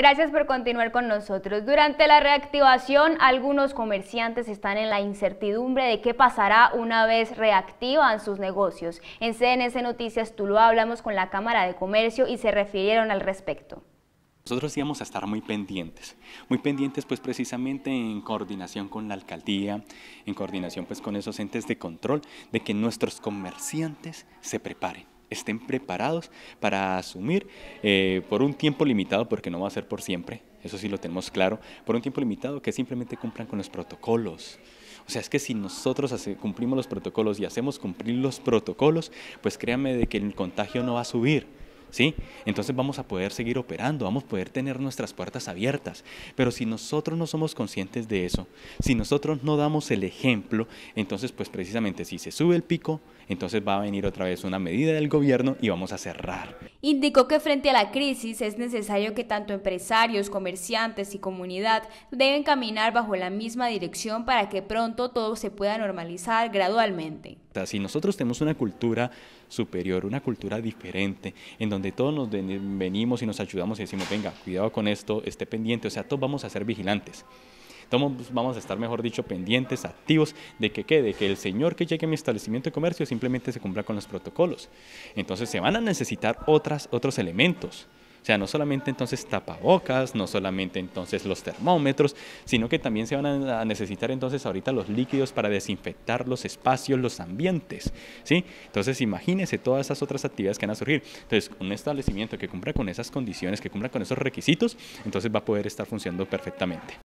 Gracias por continuar con nosotros. Durante la reactivación, algunos comerciantes están en la incertidumbre de qué pasará una vez reactivan sus negocios. En CNS Noticias Tuluá hablamos con la Cámara de Comercio y se refirieron al respecto. Nosotros íbamos a estar muy pendientes, muy pendientes pues precisamente en coordinación con la alcaldía, en coordinación pues con esos entes de control, de que nuestros comerciantes se preparen estén preparados para asumir eh, por un tiempo limitado, porque no va a ser por siempre, eso sí lo tenemos claro, por un tiempo limitado que simplemente cumplan con los protocolos. O sea, es que si nosotros cumplimos los protocolos y hacemos cumplir los protocolos, pues créanme de que el contagio no va a subir ¿sí? Entonces vamos a poder seguir operando, vamos a poder tener nuestras puertas abiertas. Pero si nosotros no somos conscientes de eso, si nosotros no damos el ejemplo, entonces pues precisamente si se sube el pico, entonces va a venir otra vez una medida del gobierno y vamos a cerrar. Indicó que frente a la crisis es necesario que tanto empresarios, comerciantes y comunidad deben caminar bajo la misma dirección para que pronto todo se pueda normalizar gradualmente si nosotros tenemos una cultura superior, una cultura diferente, en donde todos nos venimos y nos ayudamos y decimos, venga, cuidado con esto, esté pendiente, o sea, todos vamos a ser vigilantes. Todos vamos a estar, mejor dicho, pendientes, activos de que quede, que el señor que llegue a mi establecimiento de comercio simplemente se cumpla con los protocolos. Entonces se van a necesitar otras, otros elementos. O sea, no solamente entonces tapabocas, no solamente entonces los termómetros, sino que también se van a necesitar entonces ahorita los líquidos para desinfectar los espacios, los ambientes, Entonces imagínense todas esas otras actividades que van a surgir. Entonces, un establecimiento que cumpla con esas condiciones, que cumpla con esos requisitos, entonces va a poder estar funcionando perfectamente.